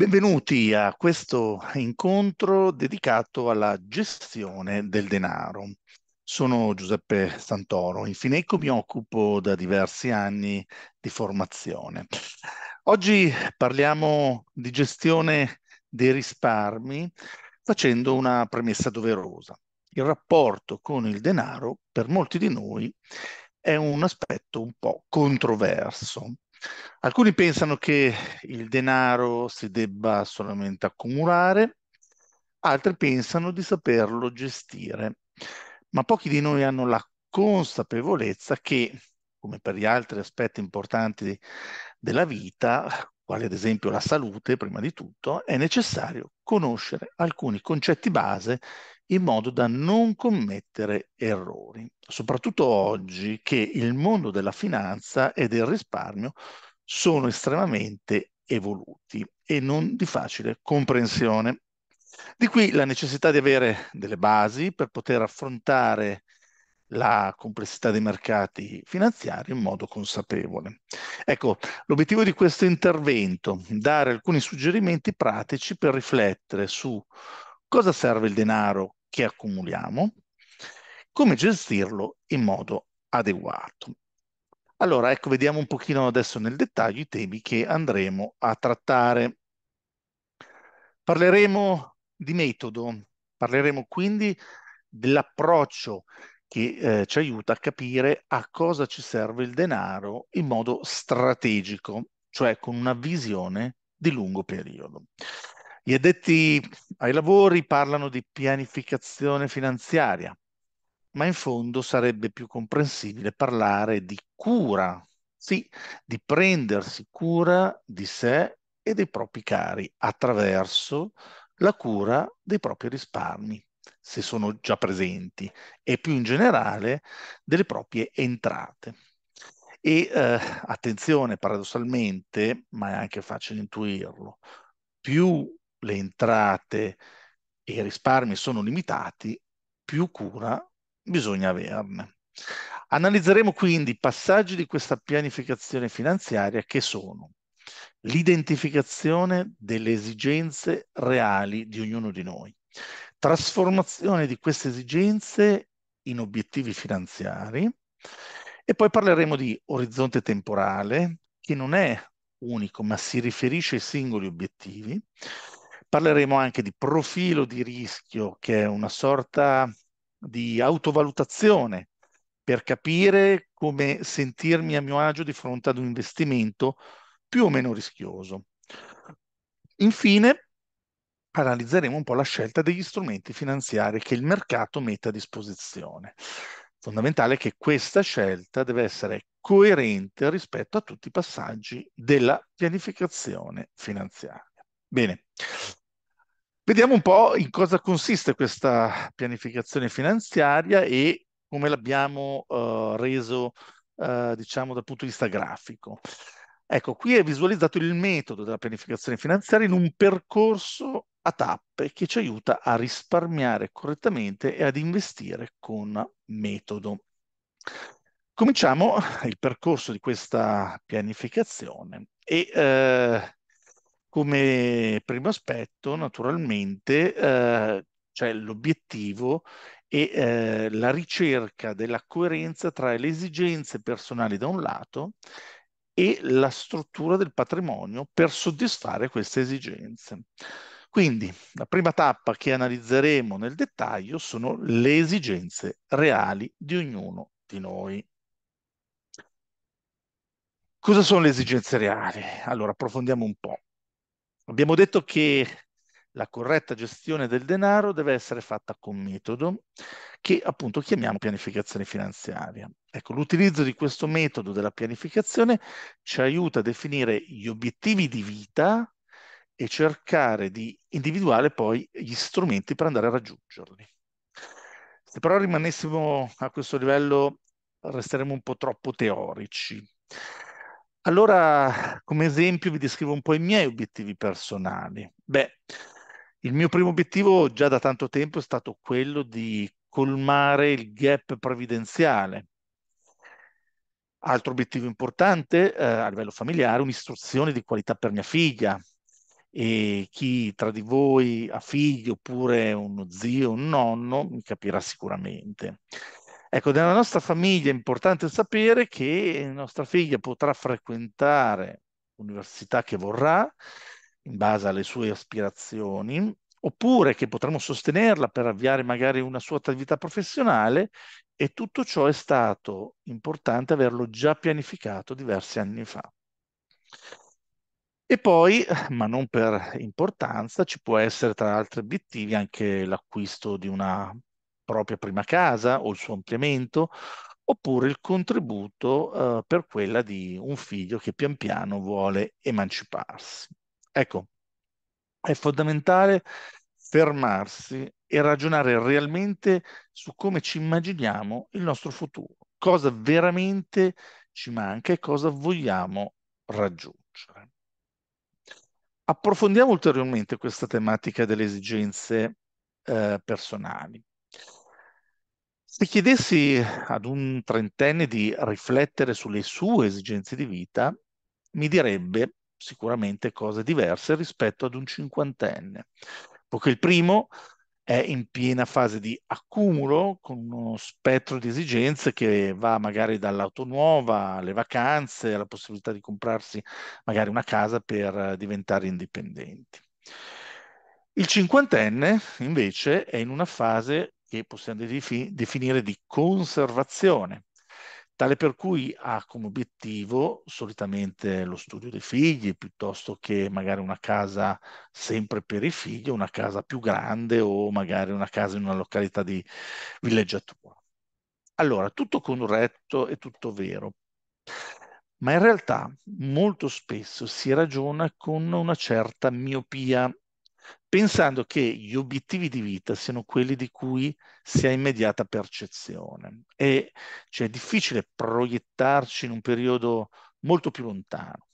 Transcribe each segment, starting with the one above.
Benvenuti a questo incontro dedicato alla gestione del denaro. Sono Giuseppe Santoro, in Fineco ecco, mi occupo da diversi anni di formazione. Oggi parliamo di gestione dei risparmi facendo una premessa doverosa. Il rapporto con il denaro per molti di noi è un aspetto un po' controverso. Alcuni pensano che il denaro si debba solamente accumulare, altri pensano di saperlo gestire, ma pochi di noi hanno la consapevolezza che, come per gli altri aspetti importanti della vita, quale ad esempio la salute prima di tutto, è necessario conoscere alcuni concetti base in modo da non commettere errori, soprattutto oggi che il mondo della finanza e del risparmio sono estremamente evoluti e non di facile comprensione. Di qui la necessità di avere delle basi per poter affrontare la complessità dei mercati finanziari in modo consapevole. Ecco, l'obiettivo di questo intervento è dare alcuni suggerimenti pratici per riflettere su cosa serve il denaro che accumuliamo, come gestirlo in modo adeguato. Allora, ecco, vediamo un pochino adesso nel dettaglio i temi che andremo a trattare. Parleremo di metodo, parleremo quindi dell'approccio che eh, ci aiuta a capire a cosa ci serve il denaro in modo strategico, cioè con una visione di lungo periodo. Gli addetti ai lavori parlano di pianificazione finanziaria, ma in fondo sarebbe più comprensibile parlare di cura, sì, di prendersi cura di sé e dei propri cari attraverso la cura dei propri risparmi se sono già presenti, e più in generale delle proprie entrate. E eh, attenzione, paradossalmente, ma è anche facile intuirlo, più le entrate e i risparmi sono limitati, più cura bisogna averne. Analizzeremo quindi i passaggi di questa pianificazione finanziaria che sono l'identificazione delle esigenze reali di ognuno di noi, trasformazione di queste esigenze in obiettivi finanziari e poi parleremo di orizzonte temporale che non è unico ma si riferisce ai singoli obiettivi. Parleremo anche di profilo di rischio che è una sorta di autovalutazione per capire come sentirmi a mio agio di fronte ad un investimento più o meno rischioso. Infine analizzeremo un po' la scelta degli strumenti finanziari che il mercato mette a disposizione. Fondamentale è che questa scelta deve essere coerente rispetto a tutti i passaggi della pianificazione finanziaria. Bene, vediamo un po' in cosa consiste questa pianificazione finanziaria e come l'abbiamo eh, reso, eh, diciamo, dal punto di vista grafico. Ecco, qui è visualizzato il metodo della pianificazione finanziaria in un percorso a tappe che ci aiuta a risparmiare correttamente e ad investire con metodo. Cominciamo il percorso di questa pianificazione e eh, come primo aspetto naturalmente eh, c'è l'obiettivo e eh, la ricerca della coerenza tra le esigenze personali da un lato e la struttura del patrimonio per soddisfare queste esigenze. Quindi la prima tappa che analizzeremo nel dettaglio sono le esigenze reali di ognuno di noi. Cosa sono le esigenze reali? Allora approfondiamo un po'. Abbiamo detto che la corretta gestione del denaro deve essere fatta con metodo che appunto chiamiamo pianificazione finanziaria. Ecco, l'utilizzo di questo metodo della pianificazione ci aiuta a definire gli obiettivi di vita e cercare di individuare poi gli strumenti per andare a raggiungerli. Se però rimanessimo a questo livello resteremmo un po' troppo teorici. Allora, come esempio vi descrivo un po' i miei obiettivi personali. Beh, il mio primo obiettivo già da tanto tempo è stato quello di colmare il gap previdenziale. Altro obiettivo importante eh, a livello familiare, un'istruzione di qualità per mia figlia. E chi tra di voi ha figli oppure uno zio, un nonno, mi capirà sicuramente. Ecco, nella nostra famiglia è importante sapere che nostra figlia potrà frequentare l'università che vorrà, in base alle sue aspirazioni, oppure che potremmo sostenerla per avviare magari una sua attività professionale e tutto ciò è stato importante averlo già pianificato diversi anni fa. E poi, ma non per importanza, ci può essere tra altri obiettivi anche l'acquisto di una propria prima casa o il suo ampliamento, oppure il contributo eh, per quella di un figlio che pian piano vuole emanciparsi. Ecco, è fondamentale fermarsi e ragionare realmente su come ci immaginiamo il nostro futuro, cosa veramente ci manca e cosa vogliamo raggiungere. Approfondiamo ulteriormente questa tematica delle esigenze eh, personali. Se chiedessi ad un trentenne di riflettere sulle sue esigenze di vita, mi direbbe sicuramente cose diverse rispetto ad un cinquantenne, poiché il primo è in piena fase di accumulo con uno spettro di esigenze che va magari dall'auto nuova, alle vacanze, alla possibilità di comprarsi magari una casa per eh, diventare indipendenti. Il cinquantenne invece è in una fase che possiamo definire di conservazione, tale per cui ha come obiettivo solitamente lo studio dei figli, piuttosto che magari una casa sempre per i figli, una casa più grande o magari una casa in una località di villeggiatura. Allora, tutto corretto e tutto vero, ma in realtà molto spesso si ragiona con una certa miopia pensando che gli obiettivi di vita siano quelli di cui si ha immediata percezione. E cioè è difficile proiettarci in un periodo molto più lontano.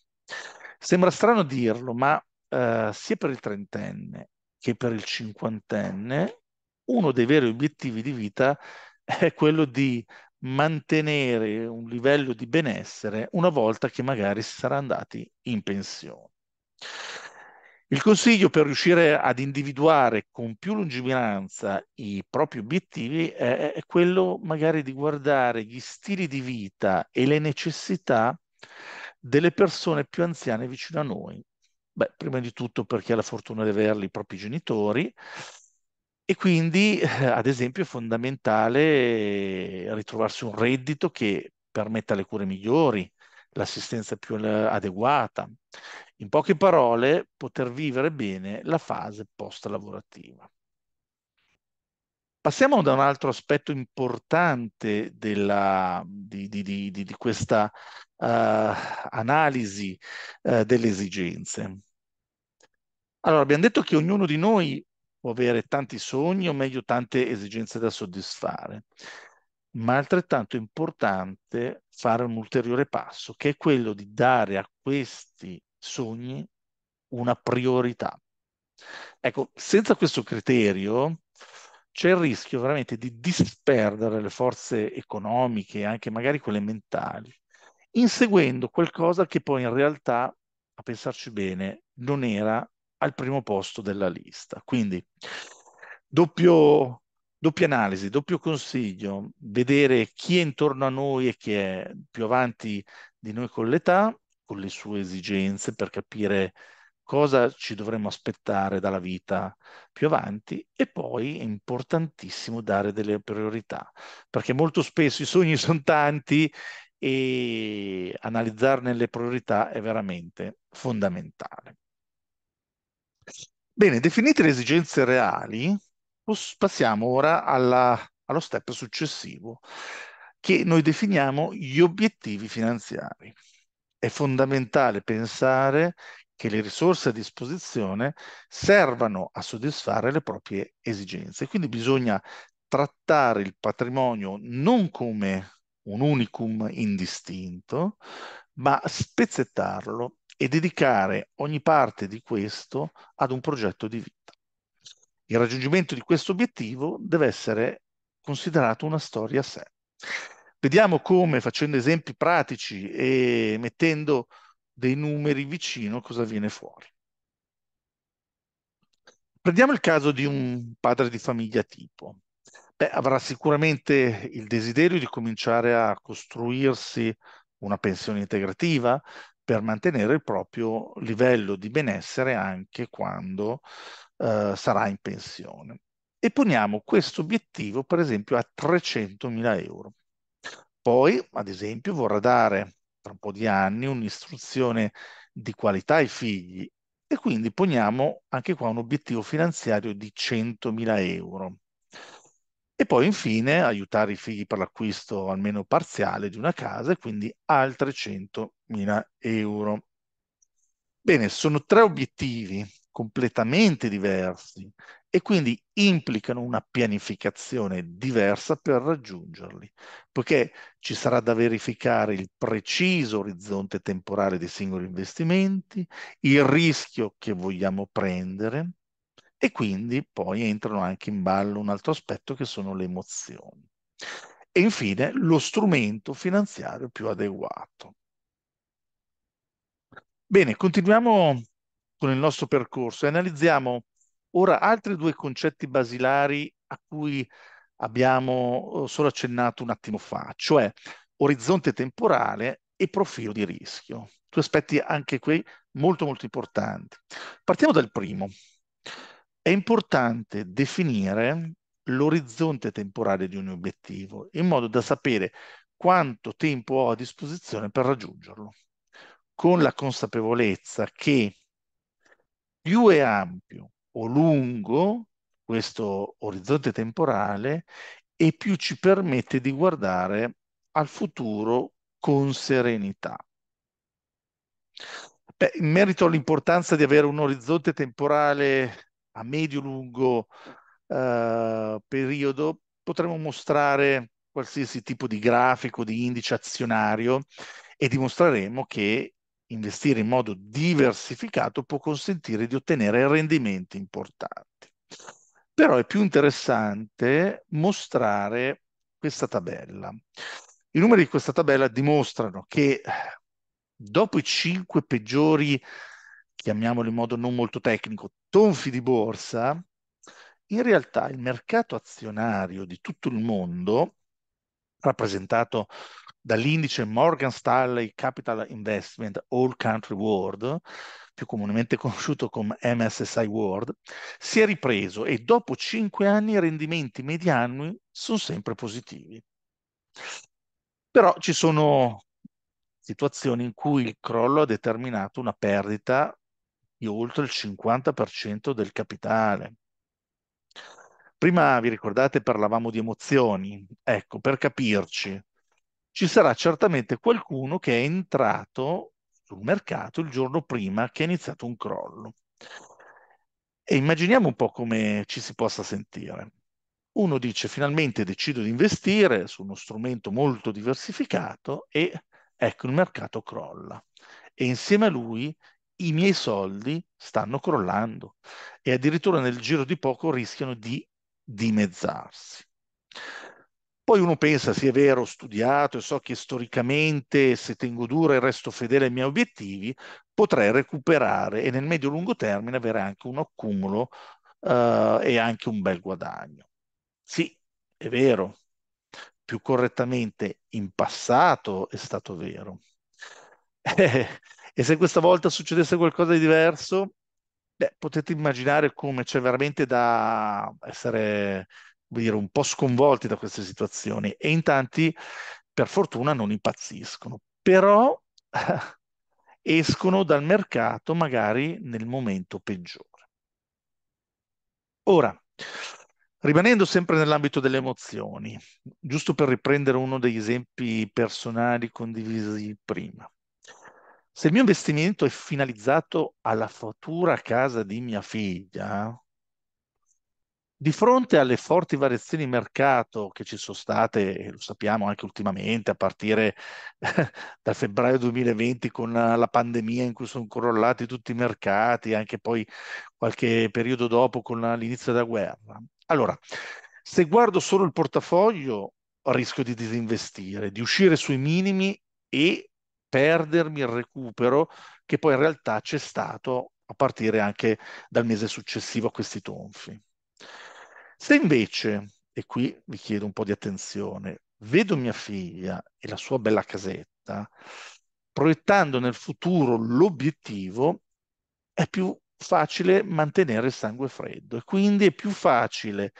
Sembra strano dirlo, ma eh, sia per il trentenne che per il cinquantenne, uno dei veri obiettivi di vita è quello di mantenere un livello di benessere una volta che magari si sarà andati in pensione. Il consiglio per riuscire ad individuare con più lungimiranza i propri obiettivi è, è quello magari di guardare gli stili di vita e le necessità delle persone più anziane vicino a noi. Beh, prima di tutto perché ha la fortuna di averli i propri genitori e quindi, eh, ad esempio, è fondamentale ritrovarsi un reddito che permetta le cure migliori, l'assistenza più eh, adeguata, in poche parole, poter vivere bene la fase post-lavorativa. Passiamo ad un altro aspetto importante della, di, di, di, di, questa uh, analisi uh, delle esigenze. Allora, abbiamo detto che ognuno di noi può avere tanti sogni o meglio tante esigenze da soddisfare, ma altrettanto importante fare un ulteriore passo, che è quello di dare a questi sogni una priorità. Ecco, senza questo criterio c'è il rischio veramente di disperdere le forze economiche, anche magari quelle mentali, inseguendo qualcosa che poi in realtà, a pensarci bene, non era al primo posto della lista. Quindi, doppio, doppia analisi, doppio consiglio, vedere chi è intorno a noi e chi è più avanti di noi con l'età, con le sue esigenze per capire cosa ci dovremmo aspettare dalla vita più avanti e poi è importantissimo dare delle priorità, perché molto spesso i sogni sono tanti e analizzarne le priorità è veramente fondamentale. Bene, definite le esigenze reali, passiamo ora alla, allo step successivo, che noi definiamo gli obiettivi finanziari è fondamentale pensare che le risorse a disposizione servano a soddisfare le proprie esigenze. Quindi bisogna trattare il patrimonio non come un unicum indistinto, ma spezzettarlo e dedicare ogni parte di questo ad un progetto di vita. Il raggiungimento di questo obiettivo deve essere considerato una storia a sé. Vediamo come facendo esempi pratici e mettendo dei numeri vicino cosa viene fuori. Prendiamo il caso di un padre di famiglia tipo. Beh, avrà sicuramente il desiderio di cominciare a costruirsi una pensione integrativa per mantenere il proprio livello di benessere anche quando eh, sarà in pensione. E poniamo questo obiettivo, per esempio, a 300.000 euro. Poi, ad esempio, vorrà dare tra un po' di anni un'istruzione di qualità ai figli e quindi poniamo anche qua un obiettivo finanziario di 100.000 euro. E poi infine aiutare i figli per l'acquisto almeno parziale di una casa e quindi altre 100.000 euro. Bene, sono tre obiettivi completamente diversi, e quindi implicano una pianificazione diversa per raggiungerli, poiché ci sarà da verificare il preciso orizzonte temporale dei singoli investimenti, il rischio che vogliamo prendere e quindi poi entrano anche in ballo un altro aspetto che sono le emozioni. E infine lo strumento finanziario più adeguato. Bene, continuiamo con il nostro percorso e analizziamo Ora, altri due concetti basilari a cui abbiamo eh, solo accennato un attimo fa, cioè orizzonte temporale e profilo di rischio. Due aspetti anche qui molto molto importanti. Partiamo dal primo. È importante definire l'orizzonte temporale di un obiettivo in modo da sapere quanto tempo ho a disposizione per raggiungerlo, con la consapevolezza che più è ampio o lungo questo orizzonte temporale e più ci permette di guardare al futuro con serenità. Beh, in merito all'importanza di avere un orizzonte temporale a medio-lungo eh, periodo, potremmo mostrare qualsiasi tipo di grafico, di indice azionario e dimostreremo che investire in modo diversificato può consentire di ottenere rendimenti importanti. Però è più interessante mostrare questa tabella. I numeri di questa tabella dimostrano che dopo i cinque peggiori, chiamiamoli in modo non molto tecnico, tonfi di borsa, in realtà il mercato azionario di tutto il mondo, rappresentato dall'indice Morgan Stanley Capital Investment All Country World, più comunemente conosciuto come MSSI World, si è ripreso e dopo cinque anni i rendimenti mediani sono sempre positivi. Però ci sono situazioni in cui il crollo ha determinato una perdita di oltre il 50% del capitale. Prima vi ricordate parlavamo di emozioni, ecco, per capirci, ci sarà certamente qualcuno che è entrato sul mercato il giorno prima che è iniziato un crollo. E immaginiamo un po' come ci si possa sentire. Uno dice finalmente decido di investire su uno strumento molto diversificato e ecco il mercato crolla. E insieme a lui i miei soldi stanno crollando e addirittura nel giro di poco rischiano di dimezzarsi. Poi uno pensa, sì è vero, ho studiato e so che storicamente se tengo duro e resto fedele ai miei obiettivi, potrei recuperare e nel medio-lungo termine avere anche un accumulo eh, e anche un bel guadagno. Sì, è vero, più correttamente in passato è stato vero. Eh, e se questa volta succedesse qualcosa di diverso, beh, potete immaginare come c'è veramente da essere dire, un po' sconvolti da queste situazioni e in tanti, per fortuna, non impazziscono. Però escono dal mercato magari nel momento peggiore. Ora, rimanendo sempre nell'ambito delle emozioni, giusto per riprendere uno degli esempi personali condivisi prima. Se il mio investimento è finalizzato alla futura casa di mia figlia, di fronte alle forti variazioni di mercato che ci sono state, e lo sappiamo anche ultimamente, a partire da febbraio 2020 con la pandemia in cui sono crollati tutti i mercati, anche poi qualche periodo dopo con l'inizio della guerra. Allora, se guardo solo il portafoglio, rischio di disinvestire, di uscire sui minimi e perdermi il recupero che poi in realtà c'è stato a partire anche dal mese successivo a questi tonfi. Se invece, e qui vi chiedo un po' di attenzione, vedo mia figlia e la sua bella casetta, proiettando nel futuro l'obiettivo, è più facile mantenere il sangue freddo e quindi è più facile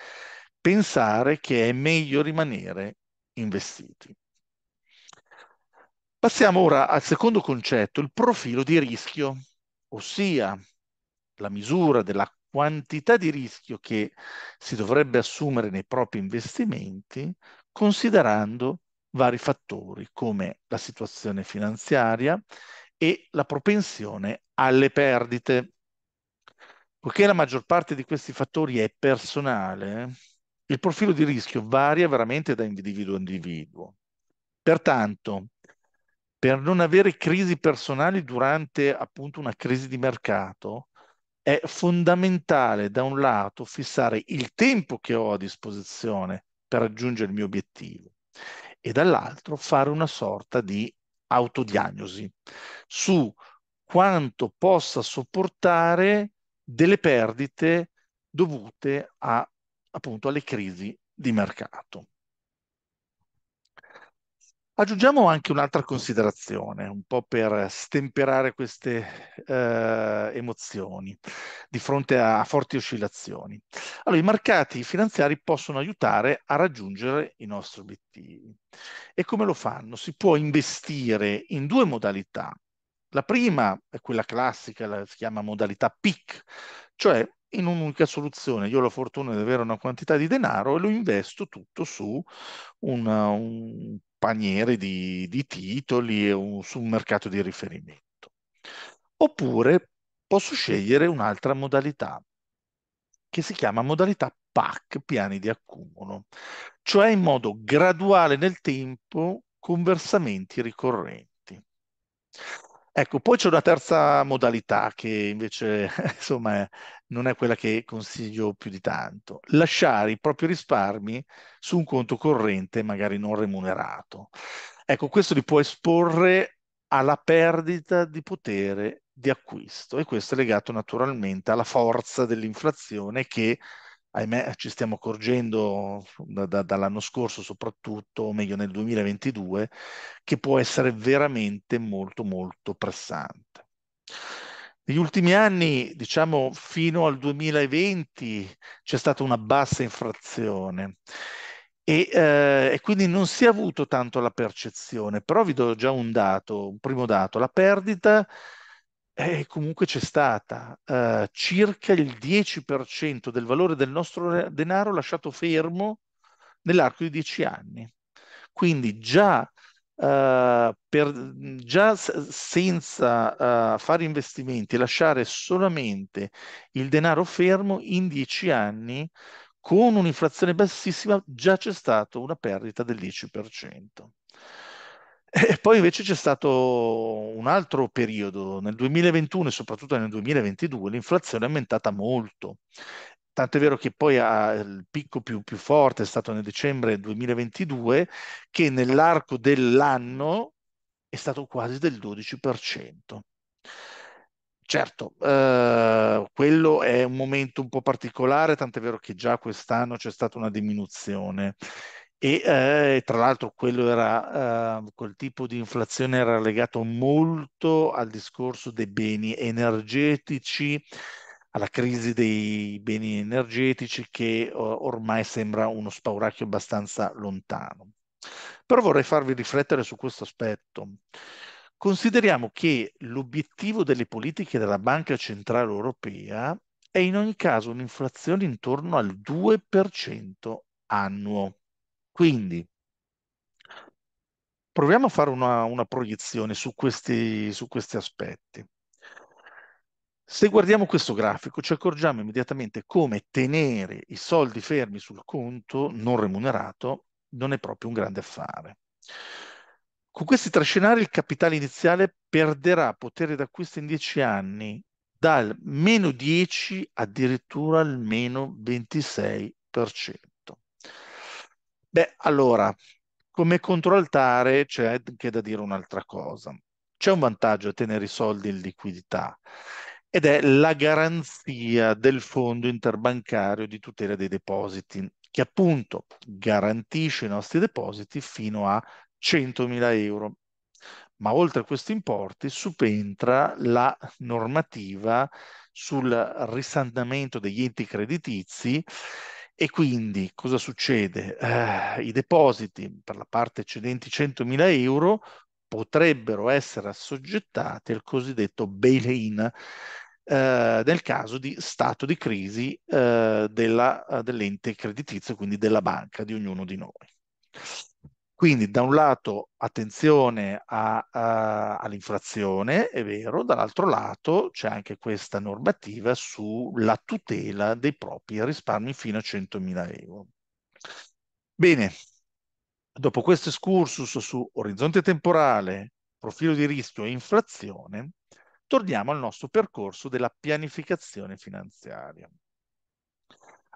pensare che è meglio rimanere investiti. Passiamo ora al secondo concetto, il profilo di rischio, ossia la misura della quantità di rischio che si dovrebbe assumere nei propri investimenti considerando vari fattori come la situazione finanziaria e la propensione alle perdite. Poiché la maggior parte di questi fattori è personale, il profilo di rischio varia veramente da individuo a individuo. Pertanto, per non avere crisi personali durante appunto una crisi di mercato, è fondamentale da un lato fissare il tempo che ho a disposizione per raggiungere il mio obiettivo e dall'altro fare una sorta di autodiagnosi su quanto possa sopportare delle perdite dovute a, appunto alle crisi di mercato. Aggiungiamo anche un'altra considerazione, un po' per stemperare queste eh, emozioni di fronte a forti oscillazioni. Allora, i mercati finanziari possono aiutare a raggiungere i nostri obiettivi. E come lo fanno? Si può investire in due modalità. La prima è quella classica, la, si chiama modalità PIC, cioè in un'unica soluzione. Io ho la fortuna di avere una quantità di denaro e lo investo tutto su una, un paniere di, di titoli e un, su un mercato di riferimento. Oppure posso scegliere un'altra modalità che si chiama modalità PAC, piani di accumulo, cioè in modo graduale nel tempo con versamenti ricorrenti. Ecco, poi c'è una terza modalità che invece, insomma, non è quella che consiglio più di tanto. Lasciare i propri risparmi su un conto corrente magari non remunerato. Ecco, questo li può esporre alla perdita di potere di acquisto e questo è legato naturalmente alla forza dell'inflazione che ahimè ci stiamo accorgendo da, da, dall'anno scorso soprattutto, o meglio nel 2022, che può essere veramente molto molto pressante. Negli ultimi anni, diciamo fino al 2020, c'è stata una bassa inflazione e, eh, e, quindi non si è avuto tanto la percezione, però vi do già un dato, un primo dato, la perdita eh, comunque c'è stata eh, circa il 10% del valore del nostro denaro lasciato fermo nell'arco di 10 anni. Quindi già, eh, per, già senza eh, fare investimenti, lasciare solamente il denaro fermo in 10 anni con un'inflazione bassissima, già c'è stata una perdita del 10%. E poi invece c'è stato un altro periodo, nel 2021 e soprattutto nel 2022 l'inflazione è aumentata molto, tant'è vero che poi ha, il picco più, più forte è stato nel dicembre 2022 che nell'arco dell'anno è stato quasi del 12%. Certo, eh, quello è un momento un po' particolare, tant'è vero che già quest'anno c'è stata una diminuzione e eh, tra l'altro quello era, eh, quel tipo di inflazione era legato molto al discorso dei beni energetici, alla crisi dei beni energetici che oh, ormai sembra uno spauracchio abbastanza lontano. Però vorrei farvi riflettere su questo aspetto. Consideriamo che l'obiettivo delle politiche della Banca Centrale Europea è in ogni caso un'inflazione intorno al 2% annuo. Quindi proviamo a fare una, una proiezione su questi, su questi aspetti. Se guardiamo questo grafico ci accorgiamo immediatamente come tenere i soldi fermi sul conto non remunerato non è proprio un grande affare. Con questi tre scenari il capitale iniziale perderà potere d'acquisto in 10 anni dal meno 10 addirittura al meno 26%. Beh, allora, come controaltare c'è anche da dire un'altra cosa. C'è un vantaggio a tenere i soldi in liquidità ed è la garanzia del fondo interbancario di tutela dei depositi, che appunto garantisce i nostri depositi fino a 100.000 euro. Ma oltre a questi importi subentra la normativa sul risanamento degli enti creditizi e quindi cosa succede? Eh, I depositi per la parte eccedenti 100.000 euro potrebbero essere assoggettati al cosiddetto bail-in eh, nel caso di stato di crisi eh, della, dell'ente creditizio, quindi della banca di ognuno di noi. Quindi da un lato attenzione a, a, all'infrazione, è vero, dall'altro lato c'è anche questa normativa sulla tutela dei propri risparmi fino a 100.000 euro. Bene, dopo questo excursus su orizzonte temporale, profilo di rischio e inflazione, torniamo al nostro percorso della pianificazione finanziaria.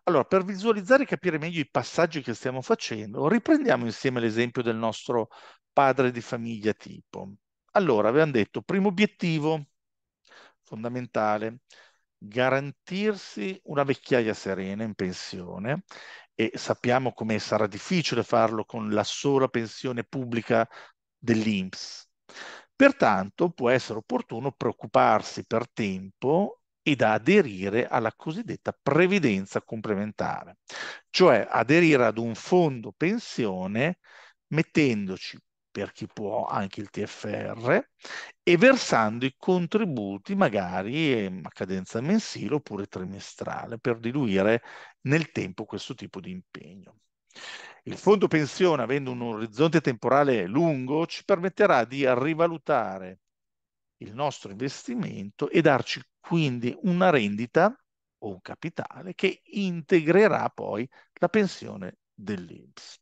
Allora, per visualizzare e capire meglio i passaggi che stiamo facendo, riprendiamo insieme l'esempio del nostro padre di famiglia tipo. Allora, abbiamo detto, primo obiettivo fondamentale, garantirsi una vecchiaia serena in pensione e sappiamo come sarà difficile farlo con la sola pensione pubblica dell'INPS. Pertanto può essere opportuno preoccuparsi per tempo e da aderire alla cosiddetta previdenza complementare, cioè aderire ad un fondo pensione mettendoci per chi può anche il TFR e versando i contributi magari a cadenza mensile oppure trimestrale per diluire nel tempo questo tipo di impegno. Il fondo pensione, avendo un orizzonte temporale lungo, ci permetterà di rivalutare il nostro investimento e darci quindi una rendita o un capitale che integrerà poi la pensione dell'INPS.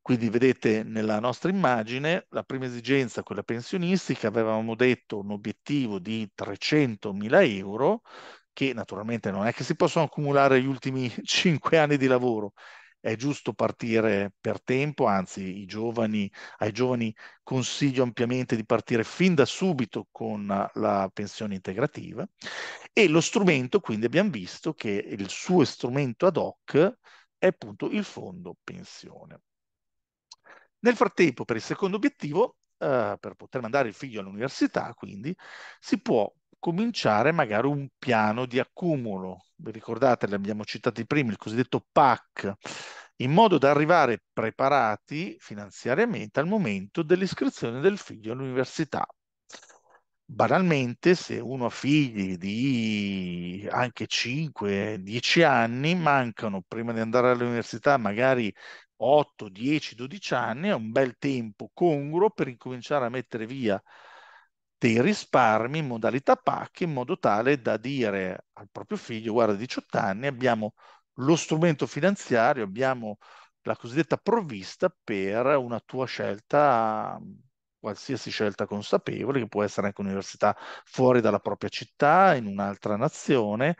Quindi vedete nella nostra immagine la prima esigenza, quella pensionistica, avevamo detto un obiettivo di 300.000 euro, che naturalmente non è che si possono accumulare gli ultimi 5 anni di lavoro, è giusto partire per tempo, anzi giovani, ai giovani consiglio ampiamente di partire fin da subito con la pensione integrativa e lo strumento, quindi abbiamo visto che il suo strumento ad hoc è appunto il fondo pensione. Nel frattempo, per il secondo obiettivo, eh, per poter mandare il figlio all'università, quindi, si può cominciare magari un piano di accumulo. Vi ricordate, l'abbiamo citato prima, il cosiddetto PAC, in modo da arrivare preparati finanziariamente al momento dell'iscrizione del figlio all'università. Banalmente, se uno ha figli di anche 5-10 anni, mancano prima di andare all'università magari 8, 10, 12 anni, è un bel tempo congruo per incominciare a mettere via dei risparmi in modalità PAC in modo tale da dire al proprio figlio guarda 18 anni abbiamo lo strumento finanziario, abbiamo la cosiddetta provvista per una tua scelta, qualsiasi scelta consapevole, che può essere anche un'università fuori dalla propria città, in un'altra nazione,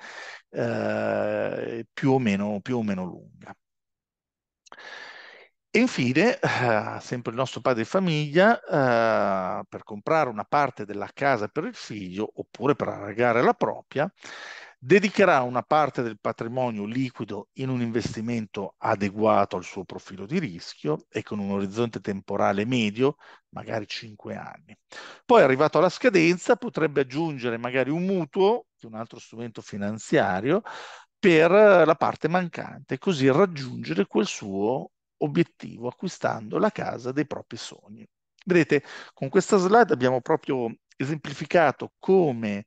eh, più, o meno, più o meno lunga. E infine, eh, sempre il nostro padre di famiglia, eh, per comprare una parte della casa per il figlio oppure per arregare la propria, dedicherà una parte del patrimonio liquido in un investimento adeguato al suo profilo di rischio e con un orizzonte temporale medio, magari 5 anni. Poi arrivato alla scadenza potrebbe aggiungere magari un mutuo, di un altro strumento finanziario, per la parte mancante, così raggiungere quel suo obiettivo acquistando la casa dei propri sogni. Vedete, con questa slide abbiamo proprio esemplificato come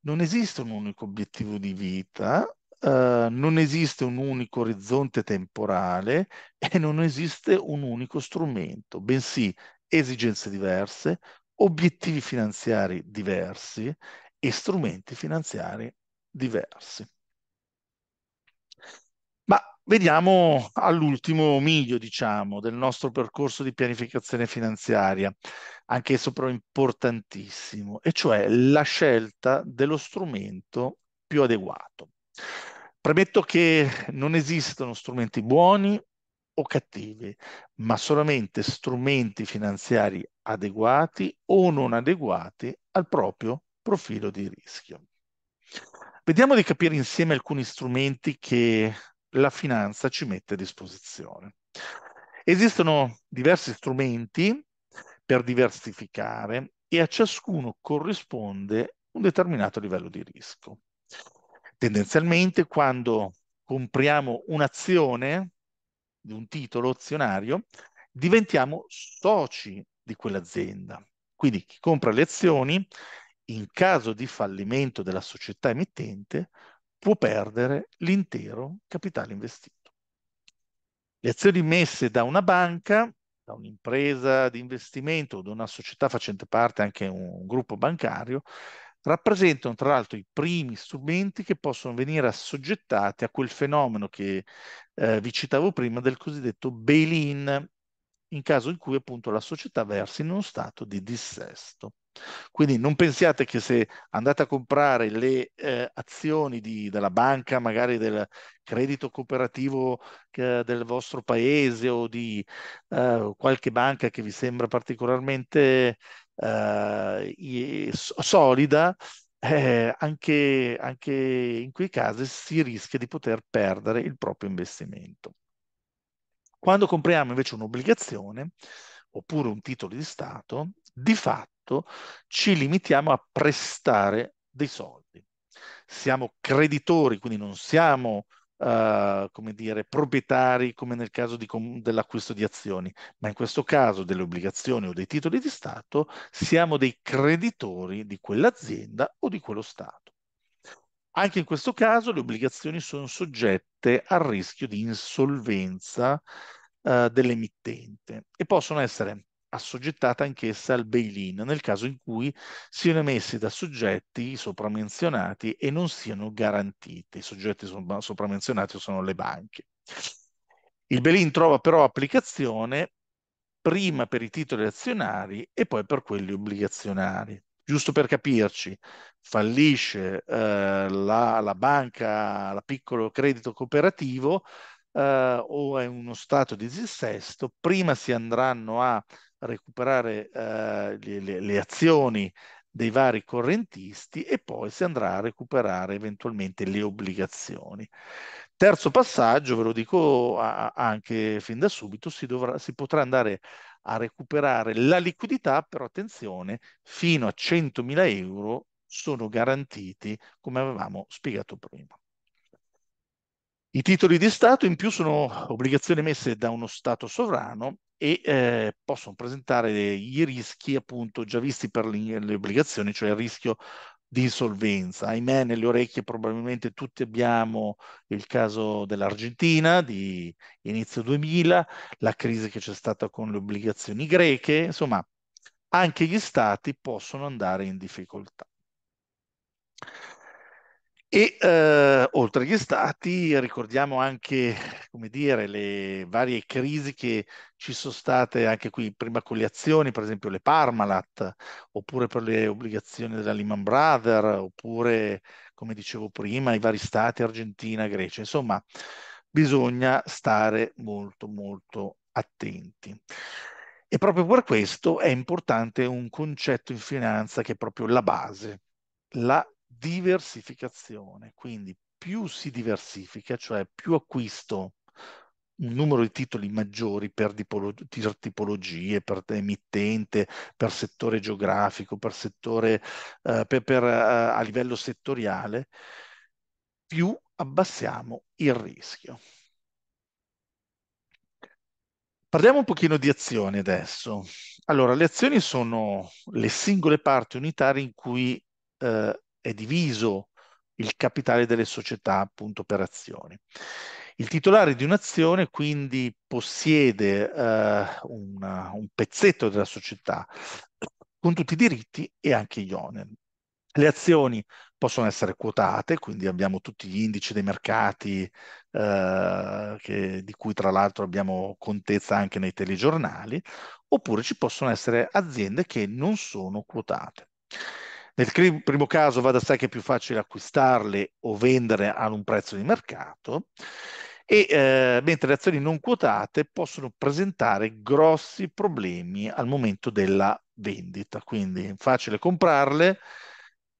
non esiste un unico obiettivo di vita, eh, non esiste un unico orizzonte temporale e non esiste un unico strumento, bensì esigenze diverse, obiettivi finanziari diversi e strumenti finanziari diversi. Vediamo all'ultimo miglio, diciamo, del nostro percorso di pianificazione finanziaria, anch'esso però importantissimo, e cioè la scelta dello strumento più adeguato. Premetto che non esistono strumenti buoni o cattivi, ma solamente strumenti finanziari adeguati o non adeguati al proprio profilo di rischio. Vediamo di capire insieme alcuni strumenti che la finanza ci mette a disposizione. Esistono diversi strumenti per diversificare e a ciascuno corrisponde un determinato livello di rischio. Tendenzialmente quando compriamo un'azione di un titolo azionario, diventiamo soci di quell'azienda. Quindi chi compra le azioni, in caso di fallimento della società emittente, può perdere l'intero capitale investito. Le azioni messe da una banca, da un'impresa di investimento o da una società facente parte anche un gruppo bancario, rappresentano tra l'altro i primi strumenti che possono venire assoggettati a quel fenomeno che eh, vi citavo prima del cosiddetto bail-in, in caso in cui appunto la società versi in uno stato di dissesto. Quindi non pensiate che se andate a comprare le eh, azioni di, della banca, magari del credito cooperativo eh, del vostro paese o di eh, qualche banca che vi sembra particolarmente eh, solida, eh, anche, anche in quei casi si rischia di poter perdere il proprio investimento. Quando compriamo invece un'obbligazione oppure un titolo di Stato, di fatto fatto ci limitiamo a prestare dei soldi. Siamo creditori, quindi non siamo Uh, come dire, proprietari, come nel caso dell'acquisto di azioni, ma in questo caso delle obbligazioni o dei titoli di Stato, siamo dei creditori di quell'azienda o di quello Stato. Anche in questo caso le obbligazioni sono soggette al rischio di insolvenza uh, dell'emittente e possono essere assoggettata anch'essa al bail-in nel caso in cui siano emessi da soggetti sopramenzionati e non siano garantiti. I soggetti sopramenzionati sono le banche. Il bail-in trova però applicazione prima per i titoli azionari e poi per quelli obbligazionari. Giusto per capirci, fallisce eh, la, la, banca, la piccolo credito cooperativo eh, o è uno stato di dissesto, prima si andranno a recuperare eh, le, le, azioni dei vari correntisti e poi si andrà a recuperare eventualmente le obbligazioni. Terzo passaggio, ve lo dico a, anche fin da subito, si, dovrà, si potrà andare a recuperare la liquidità, però attenzione, fino a 100.000 euro sono garantiti, come avevamo spiegato prima. I titoli di Stato in più sono obbligazioni emesse da uno Stato sovrano e eh, possono presentare i rischi appunto già visti per le obbligazioni, cioè il rischio di insolvenza. Ahimè, nelle orecchie probabilmente tutti abbiamo il caso dell'Argentina di inizio 2000, la crisi che c'è stata con le obbligazioni greche, insomma, anche gli stati possono andare in difficoltà. E eh, oltre agli stati ricordiamo anche come dire, le varie crisi che ci sono state anche qui, prima con le azioni, per esempio le Parmalat, oppure per le obbligazioni della Lehman Brothers, oppure come dicevo prima, i vari stati, Argentina, Grecia. Insomma, bisogna stare molto molto attenti. E proprio per questo è importante un concetto in finanza che è proprio la base, la diversificazione, quindi più si diversifica, cioè più acquisto un numero di titoli maggiori per, tipologie, per emittente, per settore geografico, per settore, eh, per, per, eh, a livello settoriale, più abbassiamo il rischio. Parliamo un pochino di azioni adesso. Allora, le azioni sono le singole parti unitarie in cui eh, è diviso il capitale delle società appunto per azioni. Il titolare di un'azione quindi possiede eh, una, un pezzetto della società con tutti i diritti e anche gli oneri. Le azioni possono essere quotate, quindi abbiamo tutti gli indici dei mercati eh, che, di cui tra l'altro abbiamo contezza anche nei telegiornali, oppure ci possono essere aziende che non sono quotate. Nel primo caso va da sé che è più facile acquistarle o vendere ad un prezzo di mercato, e, eh, mentre le azioni non quotate possono presentare grossi problemi al momento della vendita, quindi è facile comprarle,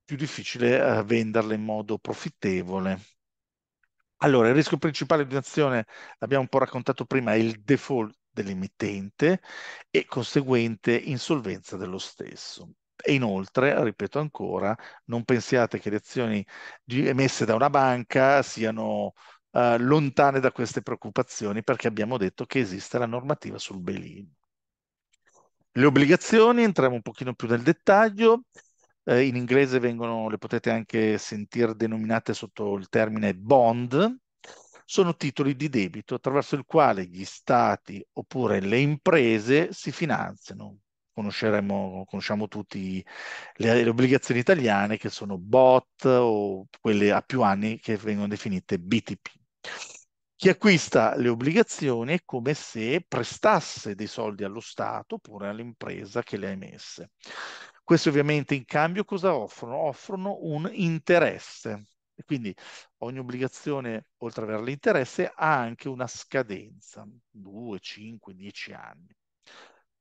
più difficile eh, venderle in modo profittevole. Allora, il rischio principale di un'azione, l'abbiamo un po' raccontato prima, è il default dell'emittente e conseguente insolvenza dello stesso. E inoltre, ripeto ancora, non pensiate che le azioni emesse da una banca siano eh, lontane da queste preoccupazioni perché abbiamo detto che esiste la normativa sul bail-in. Le obbligazioni, entriamo un pochino più nel dettaglio, eh, in inglese vengono, le potete anche sentire denominate sotto il termine bond, sono titoli di debito attraverso il quale gli stati oppure le imprese si finanziano conosceremo, conosciamo tutti le, le, obbligazioni italiane che sono BOT o quelle a più anni che vengono definite BTP. Chi acquista le obbligazioni è come se prestasse dei soldi allo Stato oppure all'impresa che le ha emesse. Questi ovviamente in cambio cosa offrono? Offrono un interesse. E quindi ogni obbligazione, oltre ad avere l'interesse, ha anche una scadenza, 2, 5, 10 anni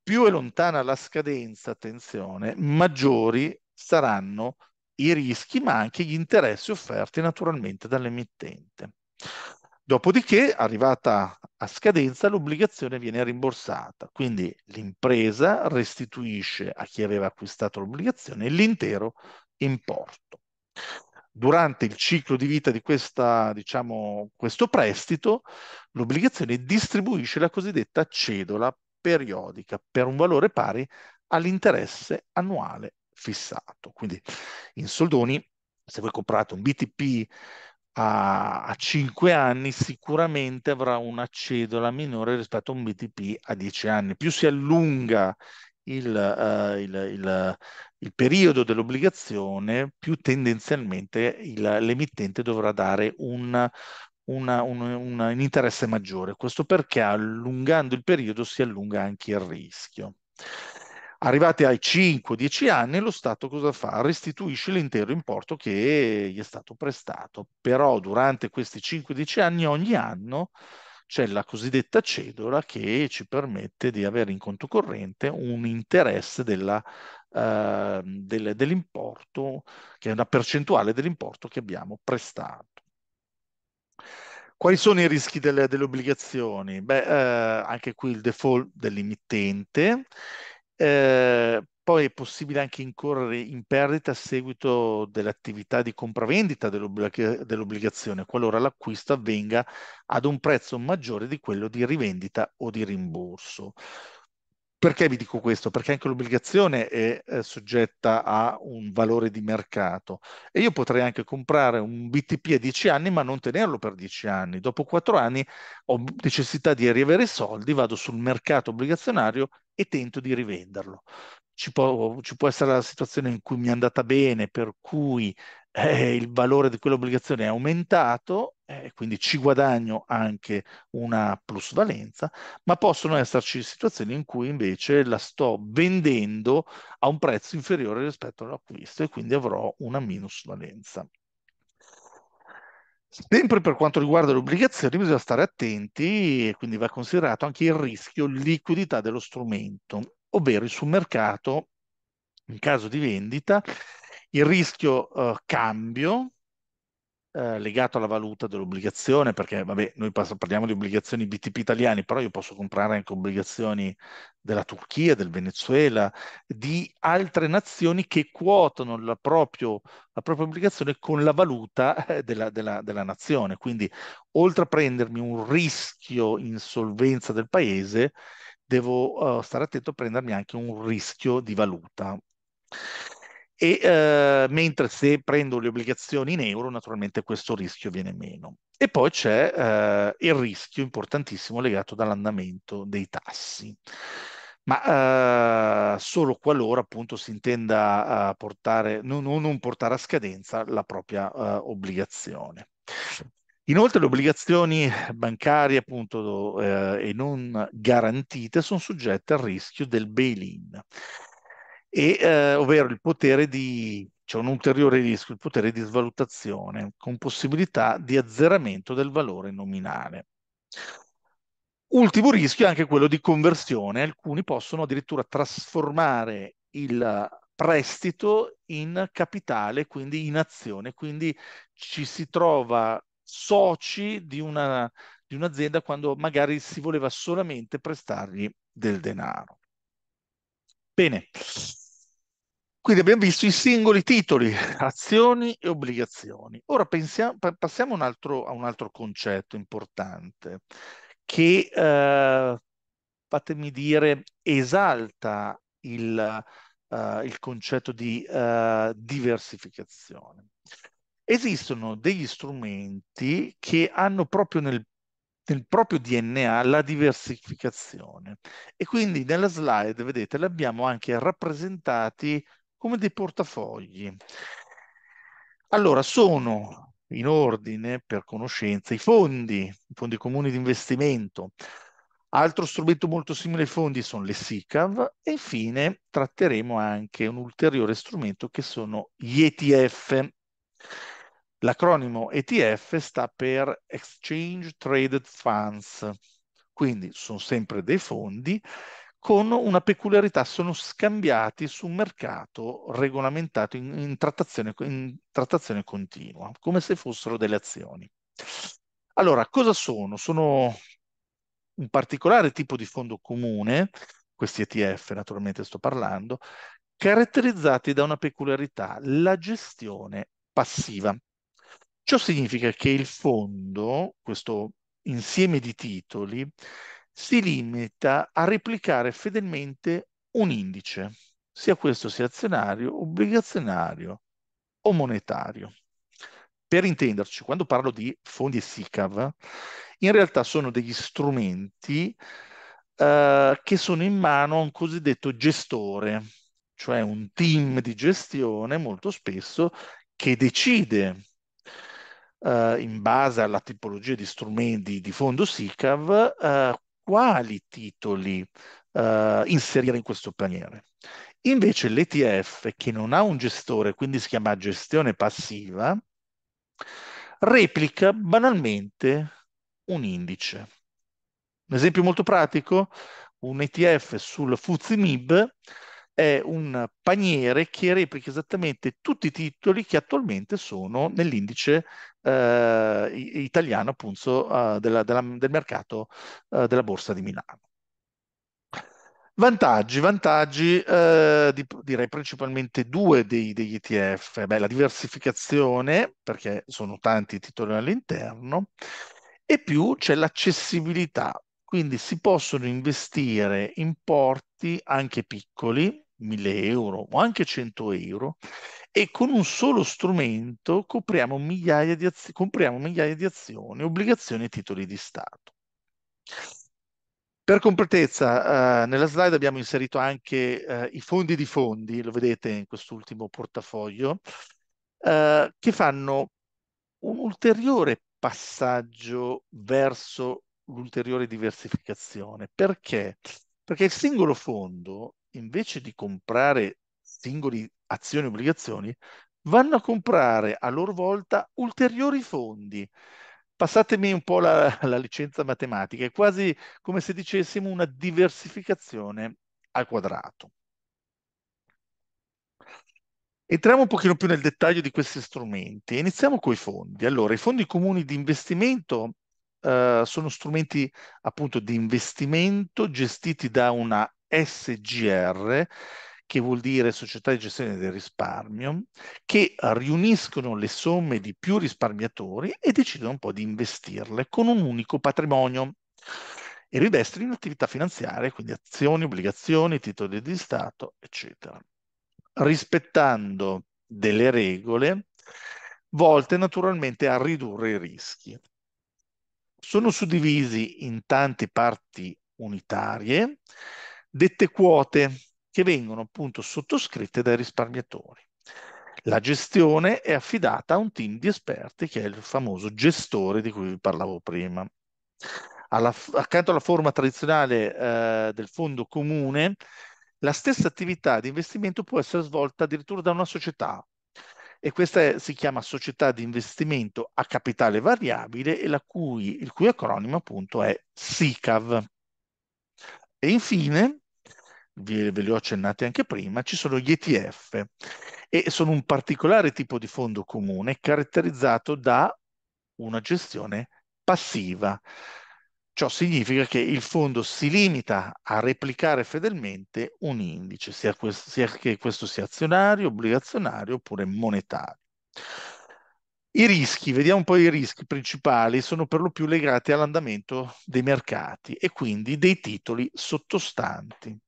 più è lontana la scadenza, attenzione, maggiori saranno i rischi, ma anche gli interessi offerti naturalmente dall'emittente. Dopodiché, arrivata a scadenza, l'obbligazione viene rimborsata, quindi l'impresa restituisce a chi aveva acquistato l'obbligazione l'intero importo. Durante il ciclo di vita di questa, diciamo, questo prestito, l'obbligazione distribuisce la cosiddetta cedola periodica per un valore pari all'interesse annuale fissato. Quindi in soldoni, se voi comprate un BTP a, a 5 anni, sicuramente avrà una cedola minore rispetto a un BTP a 10 anni. Più si allunga il, uh, il, il, il, periodo dell'obbligazione, più tendenzialmente l'emittente dovrà dare un, una, un, una, un interesse maggiore. Questo perché allungando il periodo si allunga anche il rischio. Arrivati ai 5-10 anni, lo Stato cosa fa? Restituisce l'intero importo che gli è stato prestato, però durante questi 5-10 anni ogni anno c'è la cosiddetta cedola che ci permette di avere in conto corrente un interesse della, eh, del, dell'importo, che è una percentuale dell'importo che abbiamo prestato. Quali sono i rischi delle, delle obbligazioni? Beh, eh, anche qui il default dell'emittente, eh, poi è possibile anche incorrere in perdita a seguito dell'attività di compravendita dell'obblig- dell'obbligazione, qualora l'acquisto avvenga ad un prezzo maggiore di quello di rivendita o di rimborso. Perché vi dico questo? Perché anche l'obbligazione è, è, eh, soggetta a un valore di mercato e io potrei anche comprare un BTP a 10 anni ma non tenerlo per 10 anni. Dopo 4 anni ho necessità di riavere i soldi, vado sul mercato obbligazionario e tento di rivenderlo. Ci può, ci può essere la situazione in cui mi è andata bene, per cui eh, il valore di quell'obbligazione è aumentato, eh, quindi ci guadagno anche una plusvalenza, ma possono esserci situazioni in cui invece la sto vendendo a un prezzo inferiore rispetto all'acquisto e quindi avrò una minusvalenza. Sempre per quanto riguarda le obbligazioni bisogna stare attenti e quindi va considerato anche il rischio liquidità dello strumento, ovvero il sul mercato in caso di vendita il rischio eh, cambio eh, legato alla valuta dell'obbligazione, perché vabbè, noi parliamo di obbligazioni BTP italiani, però io posso comprare anche obbligazioni della Turchia, del Venezuela, di altre nazioni che quotano la, proprio, la propria obbligazione con la valuta eh, della, della, della nazione. Quindi, oltre a prendermi un rischio insolvenza del paese, devo uh, stare attento a prendermi anche un rischio di valuta e eh, mentre se prendo le obbligazioni in euro naturalmente questo rischio viene meno. E poi c'è eh, il rischio importantissimo legato all'andamento dei tassi ma eh, solo qualora appunto si intenda eh, portare, non, non, portare a scadenza la propria eh, obbligazione. Inoltre le obbligazioni bancarie appunto eh, e non garantite sono soggette al rischio del bail-in e, eh, ovvero il potere di, c'è un ulteriore rischio, il potere di svalutazione, con possibilità di azzeramento del valore nominale. Ultimo rischio è anche quello di conversione, alcuni possono addirittura trasformare il prestito in capitale, quindi in azione, quindi ci si trova soci di, una, di un'azienda quando magari si voleva solamente prestargli del denaro. Bene, quindi abbiamo visto i singoli titoli, azioni e obbligazioni. Ora pensiamo, passiamo un altro, a un altro concetto importante che, eh, fatemi dire, esalta il, eh, il concetto di eh, diversificazione. Esistono degli strumenti che hanno proprio nel, nel proprio DNA la diversificazione e quindi nella slide, vedete, l'abbiamo anche rappresentati come dei portafogli. Allora, sono in ordine per conoscenza i fondi, i fondi comuni di investimento. Altro strumento molto simile ai fondi sono le SICAV e infine tratteremo anche un ulteriore strumento che sono gli ETF. L'acronimo ETF sta per Exchange Traded Funds, quindi sono sempre dei fondi con una peculiarità, sono scambiati su un mercato regolamentato in, in, trattazione, in trattazione continua, come se fossero delle azioni. Allora, cosa sono? Sono un particolare tipo di fondo comune, questi ETF naturalmente sto parlando, caratterizzati da una peculiarità, la gestione passiva. Ciò significa che il fondo, questo insieme di titoli, si limita a replicare fedelmente un indice, sia questo sia azionario, obbligazionario o monetario. Per intenderci, quando parlo di fondi e SICAV, in realtà sono degli strumenti eh, che sono in mano a un cosiddetto gestore, cioè un team di gestione molto spesso che decide eh, in base alla tipologia di strumenti di fondo SICAV eh, quali titoli uh, inserire in questo paniere. Invece l'ETF, che non ha un gestore, quindi si chiama gestione passiva, replica banalmente un indice. Un esempio molto pratico, un ETF sul FUZIMIB è un paniere che replica esattamente tutti i titoli che attualmente sono nell'indice eh, italiano appunto eh, della, della, del mercato eh, della borsa di Milano. Vantaggi, vantaggi eh, di, direi principalmente due dei, degli ETF, Beh, la diversificazione perché sono tanti i titoli all'interno e più c'è l'accessibilità, quindi si possono investire importi anche piccoli, 1000 euro o anche 100 euro e con un solo strumento compriamo migliaia di, az- compriamo migliaia di azioni, obbligazioni e titoli di Stato. Per completezza, eh, nella slide abbiamo inserito anche eh, i fondi di fondi, lo vedete in quest'ultimo portafoglio, eh, che fanno un ulteriore passaggio verso l'ulteriore diversificazione. Perché? Perché il singolo fondo, invece di comprare singoli azioni e obbligazioni, vanno a comprare a loro volta ulteriori fondi. Passatemi un po' la, la licenza matematica, è quasi come se dicessimo una diversificazione al quadrato. Entriamo un pochino più nel dettaglio di questi strumenti. Iniziamo con i fondi. Allora, i fondi comuni di investimento eh, sono strumenti appunto di investimento gestiti da una SGR che vuol dire società di gestione del risparmio, che riuniscono le somme di più risparmiatori e decidono un po' di investirle con un unico patrimonio e rivestire in attività finanziarie, quindi azioni, obbligazioni, titoli di Stato, eccetera, rispettando delle regole volte naturalmente a ridurre i rischi. Sono suddivisi in tante parti unitarie, dette quote che vengono appunto sottoscritte dai risparmiatori. La gestione è affidata a un team di esperti che è il famoso gestore di cui vi parlavo prima. Alla, accanto alla forma tradizionale eh, del fondo comune, la stessa attività di investimento può essere svolta addirittura da una società e questa è, si chiama società di investimento a capitale variabile e cui, il cui acronimo appunto è SICAV. E infine vi, ve li ho accennati anche prima, ci sono gli ETF e sono un particolare tipo di fondo comune caratterizzato da una gestione passiva. Ciò significa che il fondo si limita a replicare fedelmente un indice, sia, questo, sia che questo sia azionario, obbligazionario oppure monetario. I rischi, vediamo un po' i rischi principali, sono per lo più legati all'andamento dei mercati e quindi dei titoli sottostanti.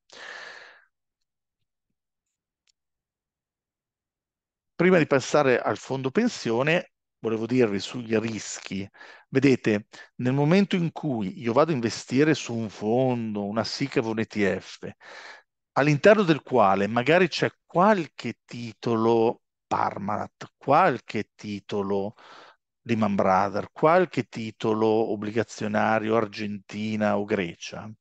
Prima di passare al fondo pensione, volevo dirvi sugli rischi. Vedete, nel momento in cui io vado a investire su un fondo, una SICAV, un ETF, all'interno del quale magari c'è qualche titolo Parmalat, qualche titolo Lehman Brothers, qualche titolo obbligazionario Argentina o Grecia.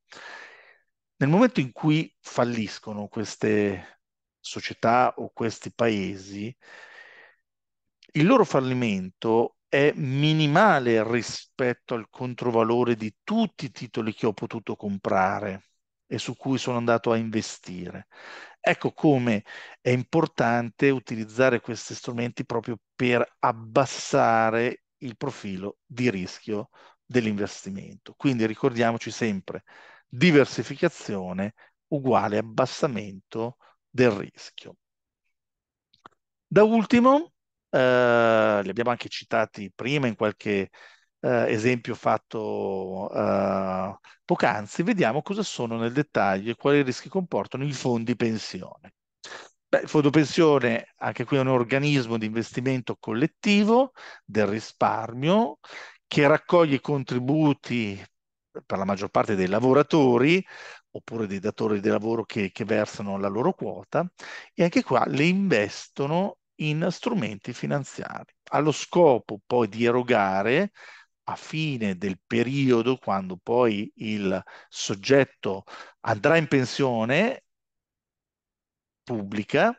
Nel momento in cui falliscono queste società o questi paesi, il loro fallimento è minimale rispetto al controvalore di tutti i titoli che ho potuto comprare e su cui sono andato a investire. Ecco come è importante utilizzare questi strumenti proprio per abbassare il profilo di rischio dell'investimento. Quindi ricordiamoci sempre diversificazione uguale abbassamento del rischio. Da ultimo, eh, li abbiamo anche citati prima in qualche eh, esempio fatto eh, poc'anzi, vediamo cosa sono nel dettaglio e quali rischi comportano i fondi pensione. Beh, il fondo pensione, anche qui è un organismo di investimento collettivo del risparmio che raccoglie contributi per la maggior parte dei lavoratori oppure dei datori di lavoro che, che versano la loro quota e anche qua le investono in strumenti finanziari, allo scopo poi di erogare a fine del periodo, quando poi il soggetto andrà in pensione pubblica,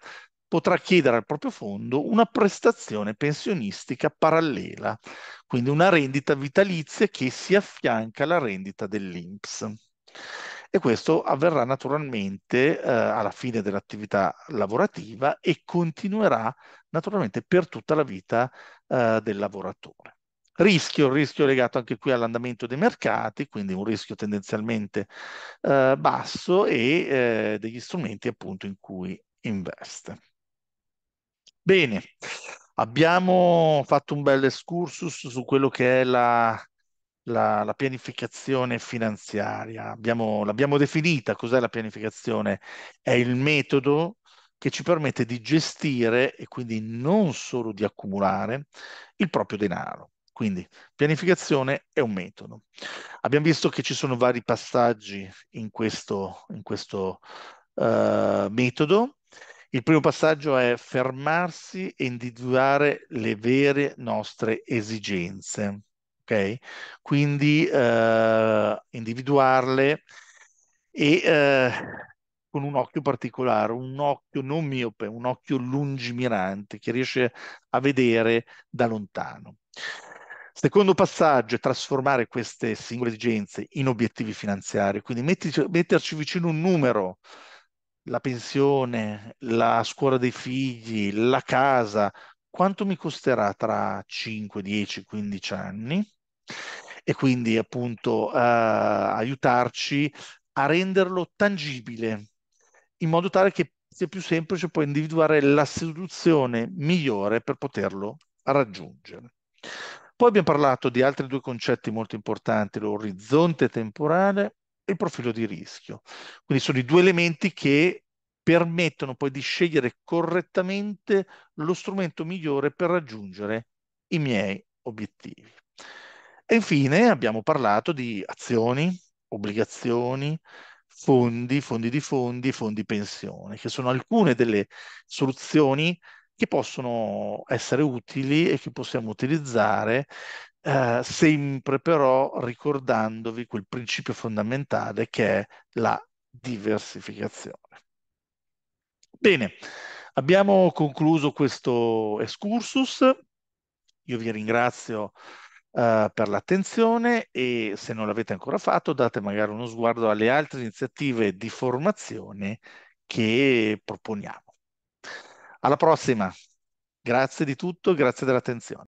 potrà chiedere al proprio fondo una prestazione pensionistica parallela, quindi una rendita vitalizia che si affianca alla rendita dell'INPS. E questo avverrà naturalmente eh, alla fine dell'attività lavorativa e continuerà naturalmente per tutta la vita eh, del lavoratore rischio, il rischio legato anche qui all'andamento dei mercati, quindi un rischio tendenzialmente eh, basso e eh, degli strumenti appunto in cui investe. Bene, abbiamo fatto un bel excursus su quello che è la, la, la pianificazione finanziaria. Abbiamo, l'abbiamo definita, cos'è la pianificazione? È il metodo che ci permette di gestire e quindi non solo di accumulare il proprio denaro. Quindi pianificazione è un metodo. Abbiamo visto che ci sono vari passaggi in questo, in questo uh, metodo. Il primo passaggio è fermarsi e individuare le vere nostre esigenze. Okay? Quindi uh, individuarle e uh, con un occhio particolare, un occhio non miope, un occhio lungimirante che riesce a vedere da lontano. Secondo passaggio è trasformare queste singole esigenze in obiettivi finanziari, quindi metterci, metterci vicino un numero, la pensione, la scuola dei figli, la casa, quanto mi costerà tra 5, 10, 15 anni e quindi appunto eh, aiutarci a renderlo tangibile in modo tale che sia più semplice poi individuare la soluzione migliore per poterlo raggiungere. Poi abbiamo parlato di altri due concetti molto importanti, l'orizzonte temporale e il profilo di rischio. Quindi sono i due elementi che permettono poi di scegliere correttamente lo strumento migliore per raggiungere i miei obiettivi. E infine abbiamo parlato di azioni, obbligazioni, fondi, fondi di fondi, fondi pensione, che sono alcune delle soluzioni che possono essere utili e che possiamo utilizzare eh, sempre però ricordandovi quel principio fondamentale che è la diversificazione. Bene, abbiamo concluso questo excursus. Io vi ringrazio eh, per l'attenzione e se non l'avete ancora fatto date magari uno sguardo alle altre iniziative di formazione che proponiamo. Alla prossima. Grazie di tutto, grazie dell'attenzione.